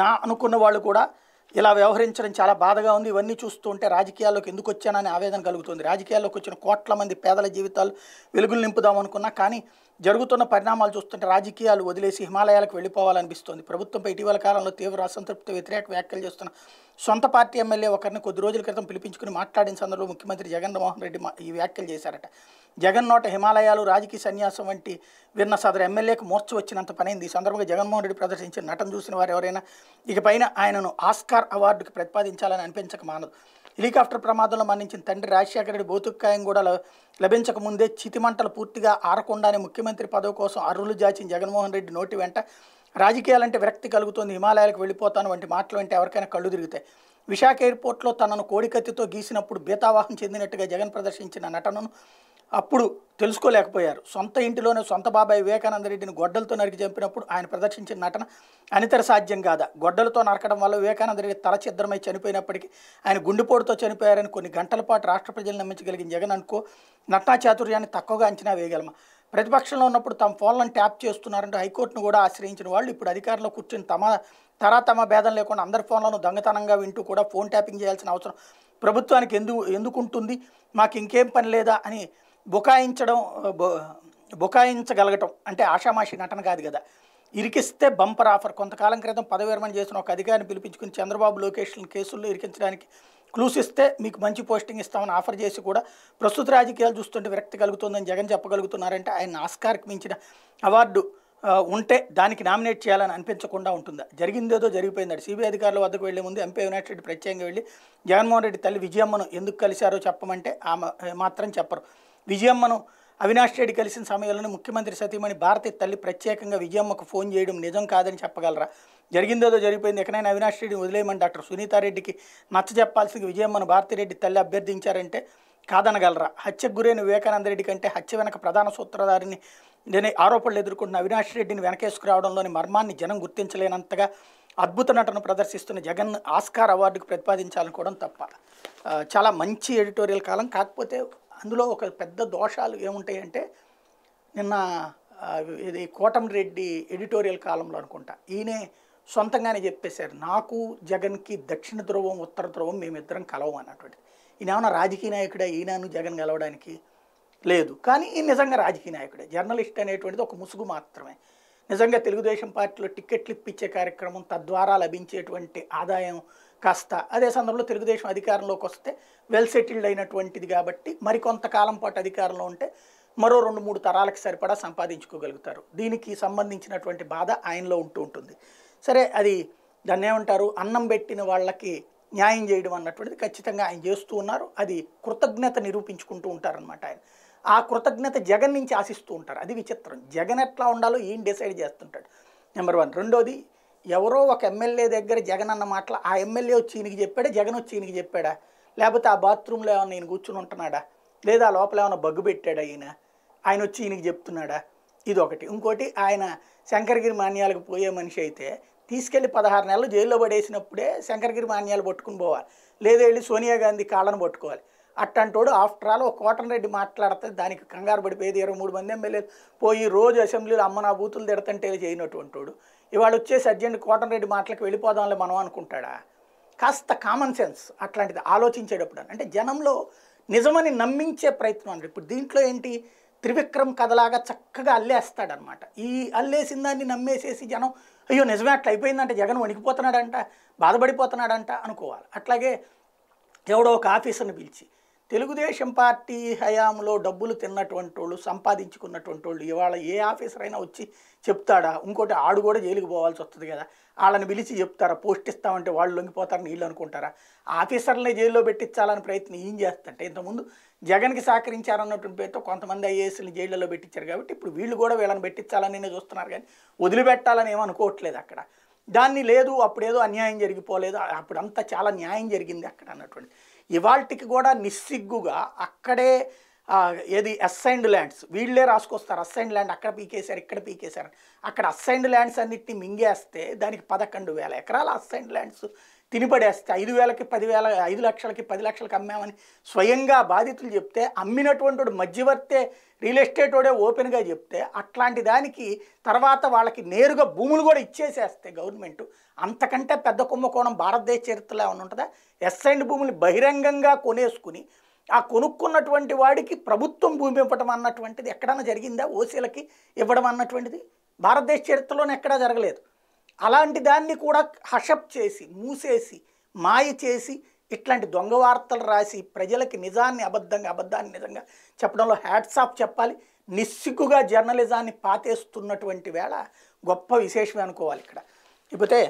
నా అనుకున్న వాళ్ళు కూడా ఇలా వ్యవహరించడం చాలా బాధగా ఉంది ఇవన్నీ చూస్తూ ఉంటే రాజకీయాల్లోకి ఎందుకు వచ్చానని ఆవేదన కలుగుతుంది రాజకీయాల్లోకి వచ్చిన కోట్ల మంది పేదల జీవితాలు వెలుగులు నింపుదాం అనుకున్నా కానీ జరుగుతున్న పరిణామాలు చూస్తుంటే రాజకీయాలు వదిలేసి హిమాలయాలకు వెళ్ళిపోవాలనిపిస్తుంది ప్రభుత్వంపై ఇటీవల కాలంలో తీవ్ర అసంతృప్తి వ్యతిరేక వ్యాఖ్యలు చేస్తున్న సొంత పార్టీ ఎమ్మెల్యే ఒకరిని కొద్ది రోజుల క్రితం పిలిపించుకుని మాట్లాడిన సందర్భంలో ముఖ్యమంత్రి జగన్మోహన్ రెడ్డి ఈ వ్యాఖ్యలు చేశారట జగన్ నోట హిమాలయాలు రాజకీయ సన్యాసం వంటి విన్న సదరు ఎమ్మెల్యేకు మోర్చ వచ్చినంత పనైంది ఈ సందర్భంగా జగన్మోహన్ రెడ్డి ప్రదర్శించిన నటన చూసిన వారు ఎవరైనా ఇకపైన ఆయనను ఆస్కార్ అవార్డుకి ప్రతిపాదించాలని అనిపించక మానదు హెలికాప్టర్ ప్రమాదంలో మరణించిన తండ్రి రాజశేఖర రెడ్డి భౌతికాయం కూడా లభించక ముందే చితిమంటలు పూర్తిగా ఆరకుండానే ముఖ్యమంత్రి పదవి కోసం అర్రులు జాచిన జగన్మోహన్ రెడ్డి నోటి వెంట రాజకీయాలంటే విరక్తి కలుగుతుంది హిమాలయాలకు వెళ్ళిపోతాను వంటి మాటలు వంటి ఎవరికైనా కళ్ళు తిరుగుతాయి విశాఖ ఎయిర్పోర్ట్లో తనను కోడికత్తితో గీసినప్పుడు బీతావాహం చెందినట్టుగా జగన్ ప్రదర్శించిన నటనను అప్పుడు తెలుసుకోలేకపోయారు సొంత ఇంటిలోనే సొంత బాబాయ్ వివేకానంద రెడ్డిని గొడ్డలతో నరికి చంపినప్పుడు ఆయన ప్రదర్శించిన నటన అనితర సాధ్యం కాదా గొడ్డలతో నరకడం వల్ల వివేకానంద రెడ్డి తలచిద్రమై చనిపోయినప్పటికీ ఆయన గుండెపోటుతో చనిపోయారని కొన్ని గంటల పాటు రాష్ట్ర ప్రజలు నమ్మించగలిగిన జగన్ అనుకో నటనా చాతుర్యాన్ని తక్కువగా అంచనా వేయగలమా ప్రతిపక్షంలో ఉన్నప్పుడు తమ ఫోన్లను ట్యాప్ చేస్తున్నారంటూ హైకోర్టును కూడా ఆశ్రయించిన వాళ్ళు ఇప్పుడు అధికారంలో కూర్చుని తమ తరా తమ భేదం లేకుండా అందరి ఫోన్లను దొంగతనంగా వింటూ కూడా ఫోన్ ట్యాపింగ్ చేయాల్సిన అవసరం ప్రభుత్వానికి ఎందుకు ఎందుకుంటుంది మాకు ఇంకేం పని లేదా అని బుకాయించడం బుకాయించగలగటం అంటే ఆషామాషి నటన కాదు కదా ఇరికిస్తే బంపర్ ఆఫర్ కొంతకాలం క్రితం విరమణ చేసిన ఒక అధికారిని పిలిపించుకుని చంద్రబాబు లోకేష్లను కేసుల్లో ఇరికించడానికి క్లూస్ ఇస్తే మీకు మంచి పోస్టింగ్ ఇస్తామని ఆఫర్ చేసి కూడా ప్రస్తుత రాజకీయాలు చూస్తుంటే విరక్తి కలుగుతుందని జగన్ చెప్పగలుగుతున్నారంటే ఆయన ఆస్కార్కి మించిన అవార్డు ఉంటే దానికి నామినేట్ చేయాలని అనిపించకుండా ఉంటుందా జరిగిందేదో జరిగిపోయింది సిబిఐ అధికారుల వద్దకు వెళ్లే ముందు ఎంపీ అవినాష్ రెడ్డి ప్రత్యేకంగా వెళ్ళి జగన్మోహన్ రెడ్డి తల్లి విజయమ్మను ఎందుకు కలిశారో చెప్పమంటే ఆమె మాత్రం చెప్పరు విజయమ్మను అవినాష్ రెడ్డి కలిసిన సమయంలోనే ముఖ్యమంత్రి సతీమణి భారతి తల్లి ప్రత్యేకంగా విజయమ్మకు ఫోన్ చేయడం నిజం కాదని చెప్పగలరా జరిగిందేదో జరిగిపోయింది ఎక్కడైనా అవినాష్ రెడ్డిని వదిలేయమని డాక్టర్ సునీతారెడ్డికి నచ్చ చెప్పాల్సింది విజయమ్మను భారతిరెడ్డి తల్లి అభ్యర్థించారంటే కాదనగలరా హత్యకు గురైన వివేకానందరెడ్డి కంటే హత్య వెనక ప్రధాన సూత్రధారిని నేను ఆరోపణలు ఎదుర్కొంటున్న అవినాష్ రెడ్డిని వెనకేసుకురావడంలోని మర్మాన్ని జనం గుర్తించలేనంతగా అద్భుత నటన ప్రదర్శిస్తున్న జగన్ ఆస్కార్ అవార్డుకు ప్రతిపాదించాలనుకోవడం తప్ప చాలా మంచి ఎడిటోరియల్ కాలం కాకపోతే అందులో ఒక పెద్ద దోషాలు ఏముంటాయంటే నిన్న ఇది కోటం రెడ్డి ఎడిటోరియల్ కాలంలో అనుకుంటా ఈయనే సొంతంగానే చెప్పేశారు నాకు జగన్కి దక్షిణ ధ్రువం ఉత్తర ధ్రువం మేమిద్దరం కలవం అన్నటువంటిది ఈయన ఏమన్నా రాజకీయ నాయకుడే ఈయనను జగన్ కలవడానికి లేదు కానీ ఈయన నిజంగా రాజకీయ నాయకుడే జర్నలిస్ట్ అనేటువంటిది ఒక ముసుగు మాత్రమే నిజంగా తెలుగుదేశం పార్టీలో టిక్కెట్లు ఇప్పించే కార్యక్రమం తద్వారా లభించేటువంటి ఆదాయం కాస్త అదే సందర్భంలో తెలుగుదేశం అధికారంలోకి వస్తే వెల్ సెటిల్డ్ అయినటువంటిది కాబట్టి మరికొంతకాలం పాటు అధికారంలో ఉంటే మరో రెండు మూడు తరాలకు సరిపడా సంపాదించుకోగలుగుతారు దీనికి సంబంధించినటువంటి బాధ ఆయనలో ఉంటూ ఉంటుంది సరే అది దాన్ని ఏమంటారు అన్నం పెట్టిన వాళ్ళకి న్యాయం చేయడం అన్నటువంటిది ఖచ్చితంగా ఆయన చేస్తూ ఉన్నారు అది కృతజ్ఞత నిరూపించుకుంటూ ఉంటారనమాట ఆయన ఆ కృతజ్ఞత జగన్ నుంచి ఆశిస్తూ ఉంటారు అది విచిత్రం జగన్ ఎట్లా ఉండాలో ఏం డిసైడ్ చేస్తుంటాడు నెంబర్ వన్ రెండోది ఎవరో ఒక ఎమ్మెల్యే దగ్గర జగన్ అన్న మాటలు ఆ ఎమ్మెల్యే వచ్చి ఈయనకి చెప్పాడా జగన్ వచ్చి ఈయనకి చెప్పాడా లేకపోతే ఆ బాత్రూంలో ఏమైనా ఈయన కూర్చుని ఉంటున్నాడా లేదా ఆ లోపల ఏమైనా బగ్గు పెట్టాడా ఈయన ఆయన వచ్చి ఈయనకి చెప్తున్నాడా ఇది ఒకటి ఇంకోటి ఆయన శంకరగిరి మాన్యాలకు పోయే మనిషి అయితే తీసుకెళ్లి పదహారు నెలలు జైల్లో పడేసినప్పుడే శంకరగిరి మాన్యాలు పట్టుకుని పోవాలి లేదా వెళ్ళి సోనియా గాంధీ కాళ్ళను పట్టుకోవాలి అట్టంటోడు ఆఫ్టర్ ఆల్ ఒక రెడ్డి మాట్లాడితే దానికి కంగారు పడిపోయేది ఇరవై మూడు మంది ఎమ్మెల్యేలు పోయి రోజు అసెంబ్లీలో అమ్మ నా బూతులు తిడతంటే చేయనటువంటి వాడు ఇవాళ వచ్చేసి అర్జెంట్ రెడ్డి మాటలకు వెళ్ళిపోదాంలే మనం అనుకుంటాడా కాస్త కామన్ సెన్స్ అట్లాంటిది ఆలోచించేటప్పుడు అంటే జనంలో నిజమని నమ్మించే ప్రయత్నం అంటే ఇప్పుడు దీంట్లో ఏంటి త్రివిక్రమ్ కథలాగా చక్కగా అల్లేస్తాడనమాట ఈ అల్లేసిన దాన్ని నమ్మేసేసి జనం అయ్యో నిజమే అట్లా అయిపోయిందంటే జగన్ వణికిపోతున్నాడంట బాధపడిపోతున్నాడంట అనుకోవాలి అట్లాగే ఎవడో ఒక ఆఫీసర్ని పిలిచి తెలుగుదేశం పార్టీ హయాంలో డబ్బులు తిన్నటువంటి వాళ్ళు సంపాదించుకున్నటువంటి వాళ్ళు ఇవాళ ఏ ఆఫీసర్ అయినా వచ్చి చెప్తాడా ఇంకోటి ఆడు కూడా జైలుకి పోవాల్సి వస్తుంది కదా వాళ్ళని పిలిచి చెప్తారా పోస్ట్ ఇస్తామంటే వాళ్ళు లొంగిపోతారని వీళ్ళు అనుకుంటారా ఆఫీసర్లనే జైల్లో పెట్టించాలని ప్రయత్నం ఏం చేస్తుంటే ఇంతకుముందు జగన్కి సహకరించారన్నటువంటి పేరుతో కొంతమంది ఐఏఎస్ని జైళ్ళలో పెట్టించారు కాబట్టి ఇప్పుడు వీళ్ళు కూడా వీళ్ళని పెట్టించాలని చూస్తున్నారు కానీ వదిలిపెట్టాలని ఏమనుకోవట్లేదు అక్కడ దాన్ని లేదు అప్పుడేదో అన్యాయం జరిగిపోలేదు అప్పుడంతా చాలా న్యాయం జరిగింది అక్కడ అన్నటువంటి ఇవాళకి కూడా నిస్సిగ్గుగా అక్కడే ఏది అసైన్డ్ ల్యాండ్స్ వీళ్ళే రాసుకొస్తారు అసైన్డ్ ల్యాండ్ అక్కడ పీకేశారు ఇక్కడ పీకేశారు అక్కడ అసైన్డ్ ల్యాండ్స్ అన్నిటిని మింగేస్తే దానికి పదకొండు వేల ఎకరాల అసైన్డ్ ల్యాండ్స్ తినిపడేస్తే ఐదు వేలకి పదివేల ఐదు లక్షలకి పది లక్షలకి అమ్మామని స్వయంగా బాధితులు చెప్తే అమ్మినటువంటి వాడు మధ్యవర్తే రియల్ ఎస్టేట్ వాడే ఓపెన్గా చెప్తే అట్లాంటి దానికి తర్వాత వాళ్ళకి నేరుగా భూములు కూడా ఇచ్చేసేస్తే గవర్నమెంట్ అంతకంటే పెద్ద కుంభకోణం భారతదేశ చరిత్రలో ఏమైనా ఉంటుందా ఎస్ఐండ్ భూములు బహిరంగంగా కొనేసుకుని ఆ కొనుక్కున్నటువంటి వాడికి ప్రభుత్వం భూమి ఇవ్వటం అన్నటువంటిది ఎక్కడన్నా జరిగిందా ఓసీలకి ఇవ్వడం అన్నటువంటిది భారతదేశ చరిత్రలోనే ఎక్కడా జరగలేదు అలాంటి దాన్ని కూడా హషప్ చేసి మూసేసి మాయ చేసి ఇట్లాంటి దొంగ వార్తలు రాసి ప్రజలకి నిజాన్ని అబద్ధంగా అబద్ధాన్ని నిజంగా చెప్పడంలో హ్యాట్స్ ఆఫ్ చెప్పాలి నిస్సిగ్గుగా జర్నలిజాన్ని పాతేస్తున్నటువంటి వేళ గొప్ప విశేషమే అనుకోవాలి ఇక్కడ ఇకపోతే